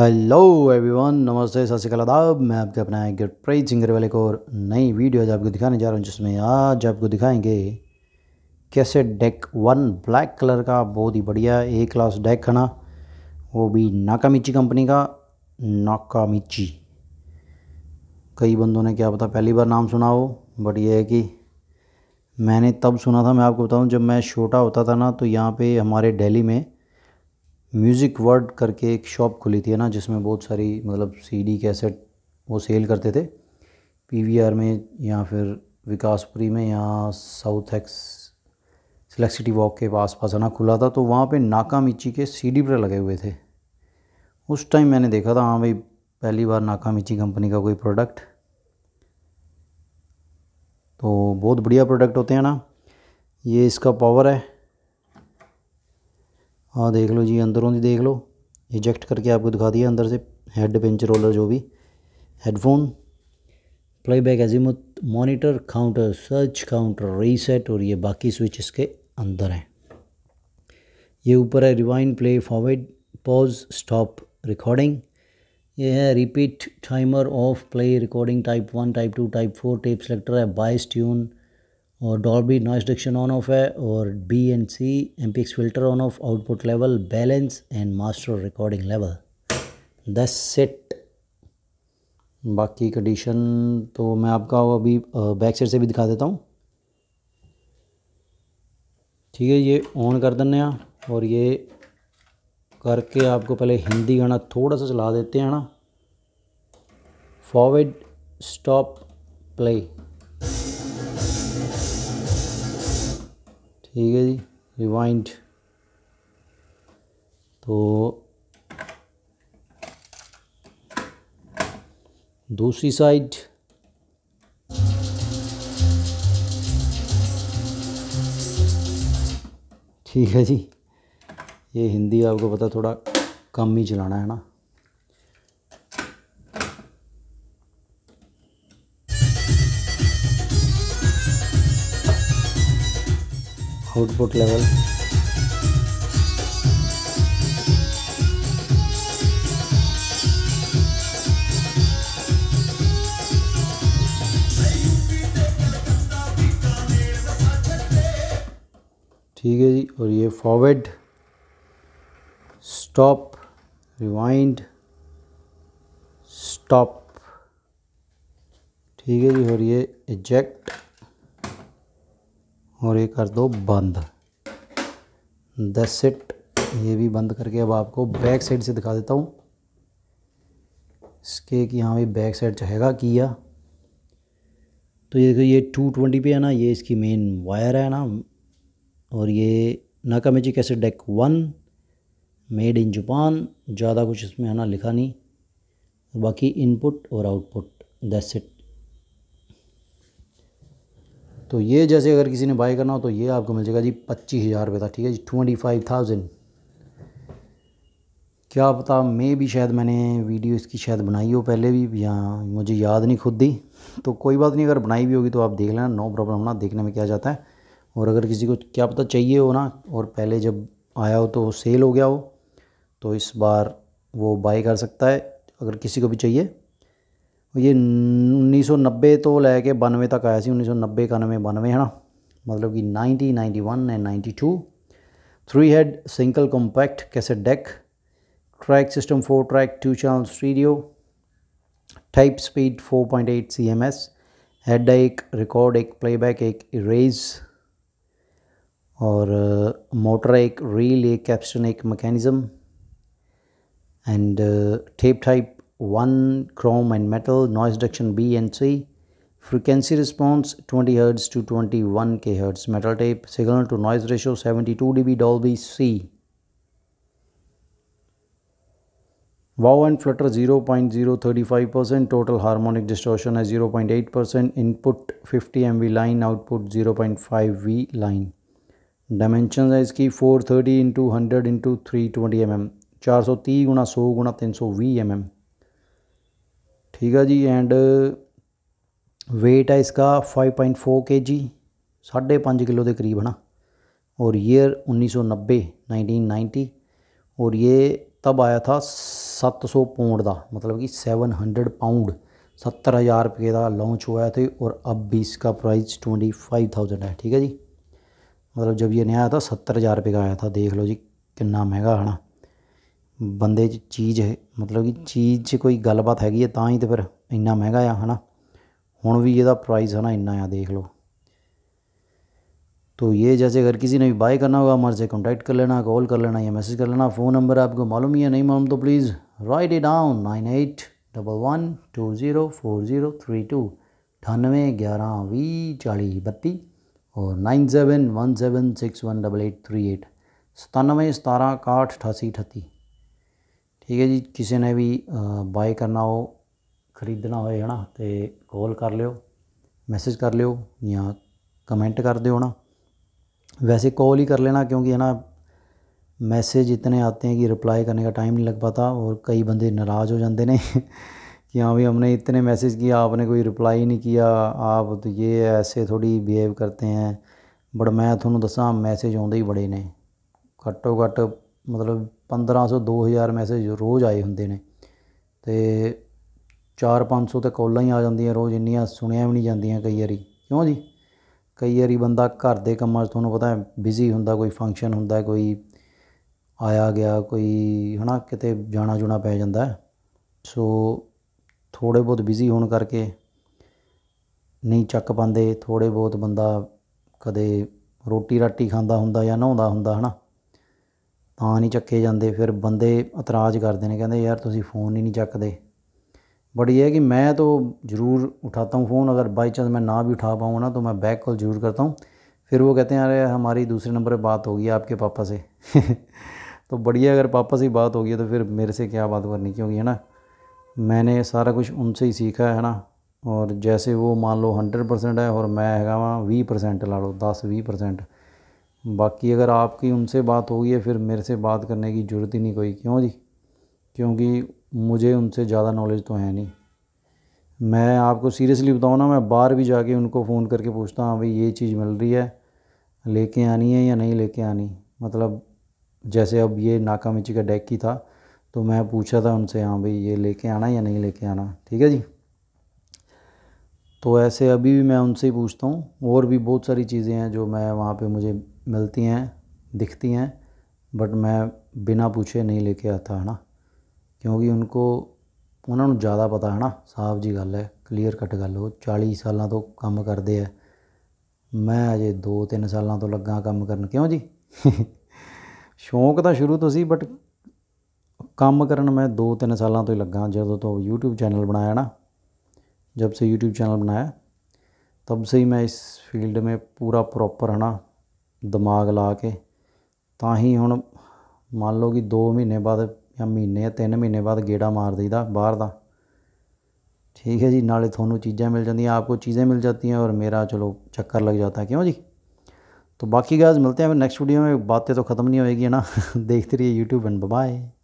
hello everyone नमस्ते सत श्रीकाल आदाब मैं आपके अपना गिर प्रेज सिंगर वाले को और नई वीडियो आज आपको दिखाने जा रहा हूँ जिसमें आज आपको दिखाएंगे कैसे डेक वन ब्लैक कलर का बहुत ही बढ़िया ए क्लास डेक है ना वो भी नाकामिची कंपनी का नाकामिची कई बंदों ने क्या पता पहली बार नाम सुना हो बट ये है कि मैंने तब सुना था मैं आपको बताऊँ जब मैं छोटा होता था ना तो यहाँ पर हमारे डेली में म्यूज़िक वर्ड करके एक शॉप खुली थी ना जिसमें बहुत सारी मतलब सीडी कैसेट वो सेल करते थे पीवीआर में या फिर विकासपुरी में या साउथ एक्स सिलेक्सिटी वॉक के पास पास आना खुला था तो वहाँ पे नाका मिची के डी पर लगे हुए थे उस टाइम मैंने देखा था हाँ भाई पहली बार नाका मिची कंपनी का कोई प्रोडक्ट तो बहुत बढ़िया प्रोडक्ट होते हैं ना ये इसका पावर है हाँ देख लो जी अंदरों की देख लो इजेक्ट करके आपको दिखा दिया अंदर से हेड पिंच रोलर जो भी headphone playback azimuth monitor counter search counter reset और ये बाकी स्विच इसके अंदर हैं ये ऊपर है rewind play forward pause stop recording ये है repeat timer off play recording type one type two type four tape selector है बाइस ट्यून और Dolby noise reduction on off है और B and C M filter on off output level balance and master recording level दस set बाकी condition तो मैं आपका अभी बैक साइड से भी दिखा देता हूँ ठीक है ये ऑन कर देने और ये करके आपको पहले हिंदी गाना थोड़ा सा चला देते हैं ना फॉरवर्ड स्टॉप प्ले ठीक है जी रिवाइंड तो दूसरी साइड ठीक है जी ये हिंदी आपको पता थोड़ा कम ही चलाना है ना आउटपुट लेवल ठीक है जी और ये फॉरवर्ड स्टॉप रिवाइंड स्टॉप ठीक है जी और ये एजेक्ट और ये कर दो बंद दस सेट ये भी बंद करके अब आपको बैक साइड से दिखा देता हूँ इसके कि हाँ भाई बैक साइड चाहेगा किया तो ये देखो ये टू ट्वेंटी पे है ना ये इसकी मेन वायर है ना और ये नाका मैजिक cassette deck one made in Japan ज़्यादा कुछ इसमें है ना लिखा नहीं बाकी इनपुट और आउटपुट दैट्स इट तो ये जैसे अगर किसी ने बाय करना हो तो ये आपको मिल जाएगा जी पच्चीस हज़ार रुपये का ठीक है जी ट्वेंटी फाइव थाउजेंड क्या पता मैं भी शायद मैंने वीडियो इसकी शायद बनाई हो पहले भी या मुझे याद नहीं खुद दी तो कोई बात नहीं अगर बनाई भी होगी तो आप देख लेना नो प्रॉब्लम ना देखने में क्या जाता है और अगर किसी को क्या पता चाहिए हो ना और पहले जब आया हो तो सेल हो गया हो तो इस बार वो बाई कर सकता है अगर किसी को भी चाहिए ये उन्नीस सौ नब्बे तो लैके बानवे तक आया सी उन्नीस सौ नब्बे इकानवे बानवे है ना मतलब कि ninety ninety one and ninety two three head single compact cassette deck track system four track two channel stereo type speed four point eight C M S head एक रिकॉर्ड एक प्लेबैक uh, एक erase और motor एक reel एक capstan एक mechanism and tape type 1 chrome and metal noise reduction b and c frequency response 20 hertz to 21 kHz metal tape signal to noise ratio 72 db dolby c wow and flutter 0.035 total harmonic distortion as 0.8 input 50 mv line output 0.5 v line dimensions as key 430 into 100 into 320 mm 430 guna 100 guna 300 V mm ठीक है जी and wait है इसका 5.4 के जी साढ़े पाँच kilo के करीब है ना और ईयर 1990 1990 और ये तब आया था 700 पाउंड का मतलब कि 700 पाउंड सत्तर हज़ार रुपये का लॉन्च हुआ था और अब भी इसका प्राइस ट्वेंटी फाइव थाउजेंड है ठीक है जी मतलब जब ये नया आया था सत्तर हज़ार रुपये का आया था देख लो जी कितना महंगा है ना बंदे चीज़ है मतलब कि चीज़ कोई गलबात हैगी है ता ही तो फिर इन्ना महंगा आ है ना हूँ भी यदा प्राइस है ना इन्ना आ देख लो तो ये जैसे अगर किसी ने भी बाय करना होगा हमारे से कॉन्टैक्ट कर लेना कॉल कर लेना या मैसेज कर लेना फ़ोन नंबर आपको मालूम ही है नहीं मालूम तो please write a down nine eight double one two zero four zero three two अठानवे ग्यारह भी चालीस बत्ती और nine seven one seven six one double eight three eight सतानवे सतारह काठ अठासी अठत्ती ठीक है जी किसी ने भी बाय करना हो खरीदना ਹੋਏ ਹਨਾ ਤੇ ਕਾਲ ਕਰ ਲਿਓ ਮੈਸੇਜ ਕਰ ਲਿਓ ਜਾਂ ਕਮੈਂਟ कर ਦਿਓ ना वैसे कॉल ही कर लेना क्योंकि है ना मैसेज इतने आते हैं कि रिप्लाई करने का टाइम नहीं लग पाता और कई बंदे नाराज़ हो जाते हैं कि हाँ भाई हमने इतने मैसेज किया आपने कोई रिप्लाई नहीं किया आप तो ये ऐसे थोड़ी बिहेव करते हैं बट मैं थोनों दसा मैसेज आते ही बड़े ने घटो घट मतलब 1500 2000 ਮੈਸੇਜ ਰੋਜ਼ ਆਏ ਹੁੰਦੇ ਨੇ ਤੇ 4-500 ਤੇ ਕਾਲਾਂ ਹੀ ਆ ਜਾਂਦੀਆਂ ਰੋਜ਼ ਇੰਨੀਆਂ ਸੁਣਿਆ ਵੀ ਨਹੀਂ ਜਾਂਦੀਆਂ ਕਈ ਵਾਰੀ ਕਿਉਂ ਜੀ ਕਈ ਵਾਰੀ ਬੰਦਾ ਘਰ ਦੇ ਕੰਮਾਂ 'ਚ ਤੁਹਾਨੂੰ ਪਤਾ ਹੈ ਬਿਜ਼ੀ ਹੁੰਦਾ ਕੋਈ ਫੰਕਸ਼ਨ ਹੁੰਦਾ ਕੋਈ ਆਇਆ ਗਿਆ ਕੋਈ ਹਨਾ ਕਿਤੇ ਜਾਣਾ ਜੁਣਾ ਪੈ ਜਾਂਦਾ ਸੋ ਥੋੜੇ ਬਹੁਤ ਬਿਜ਼ੀ ਹੋਣ ਕਰਕੇ ਨਹੀਂ ਚੱਕ ਪਾਉਂਦੇ ਥੋੜੇ ਬਹੁਤ ਬੰਦਾ ਕਦੇ ਰੋਟੀ ਰਾਟੀ ਖਾਂਦਾ ਹੁੰਦਾ ਜਾਂ ਨਹਾਉਂਦਾ ਹੁੰਦਾ ਹਨਾ ਤਾਂ नहीं चके जाते फिर बंदे इतराज करते हैं कहें यार तुम फ़ोन ही नहीं चकते बट ये है कि मैं तो ज़रूर उठाता हूँ फ़ोन अगर बाई चांस मैं ना भी उठा पाऊँ ना तो मैं बैक कॉल ज़रूर करता हूँ फिर वो कहते हैं अरे हमारी दूसरे नंबर पर बात होगी आपके पापा से तो बढ़िया अगर पापा से बात होगी तो फिर मेरे से क्या बात करनी की होगी है ना मैंने सारा कुछ उनसे ही सीखा है ना और जैसे वो मान लो हंड्रेड परसेंट है और मैं हैगा वहाँ वी परसेंट ला लो दस वी परसेंट बाकी अगर आपकी उनसे बात होगी है फिर मेरे से बात करने की ज़रूरत ही नहीं कोई क्यों जी क्योंकि मुझे उनसे ज़्यादा नॉलेज तो है नहीं मैं आपको सीरियसली बताऊँ ना मैं बाहर भी जाके उनको फ़ोन करके पूछता हूँ भाई ये चीज़ मिल रही है लेके आनी है या नहीं लेके आनी मतलब जैसे अब ये नाका मिची का डेक ही था तो मैं पूछा था उनसे हाँ भाई ये लेके आना या नहीं लेके आना ठीक है जी तो ऐसे अभी भी मैं उनसे ही पूछता हूँ और भी बहुत सारी चीज़ें हैं जो मैं वहाँ पे मुझे ਮਿਲਤੀ ਹੈ ਦਿਖਤੀ ਹੈ ਬਟ ਮੈਂ ਬਿਨਾ ਪੁੱਛੇ ਨਹੀਂ ਲੈ ਕੇ ਆਤਾ ਹਨਾ ਕਿਉਂਕਿ ਉਨਕੋ ਉਹਨਾਂ ਨੂੰ ਜ਼ਿਆਦਾ ਪਤਾ ਹਨਾ ਸਾਫ ਜੀ ਗੱਲ ਹੈ ਕਲੀਅਰ ਕੱਟ ਗੱਲ ਉਹ 40 ਸਾਲਾਂ ਤੋਂ ਕੰਮ ਕਰਦੇ ਆ ਮੈਂ ਅਜੇ 2-3 ਸਾਲਾਂ ਤੋਂ ਲੱਗਾ ਕੰਮ ਕਰਨ ਕਿਉਂ ਜੀ ਸ਼ੌਂਕ ਤਾਂ ਸ਼ੁਰੂ ਤੋਂ ਸੀ ਬਟ ਕੰਮ ਕਰਨ ਮੈਂ 2-3 ਸਾਲਾਂ ਤੋਂ ਹੀ ਲੱਗਾ ਜਦੋਂ ਤੋਂ YouTube ਚੈਨਲ ਬਣਾਇਆ ਨਾ ਜਦ ਸੇ YouTube ਚੈਨਲ ਬਣਾਇਆ ਤਬ ਸੇ ਹੀ ਮੈਂ ਇਸ ਫੀਲਡ ਮੇ ਪੂਰਾ ਪ੍ਰੋਪਰ ਹਨਾ ਦਿਮਾਗ ला के ता ही हूँ मान लो कि दो महीने बाद महीने या तीन महीने बाद गेड़ा मार ਮਾਰ बहर का ठीक है जी नाले थोनों चीज़ें मिल जाती आपको चीज़ें मिल जाती हैं और मेरा चलो चक्कर लग जाता है क्यों जी तो बाकी गाज मिलते हैं नेक्स्ट वीडियो में बातें तो ख़त्म नहीं होएगी है ना देखते रहिए यूट्यूब एंड बाय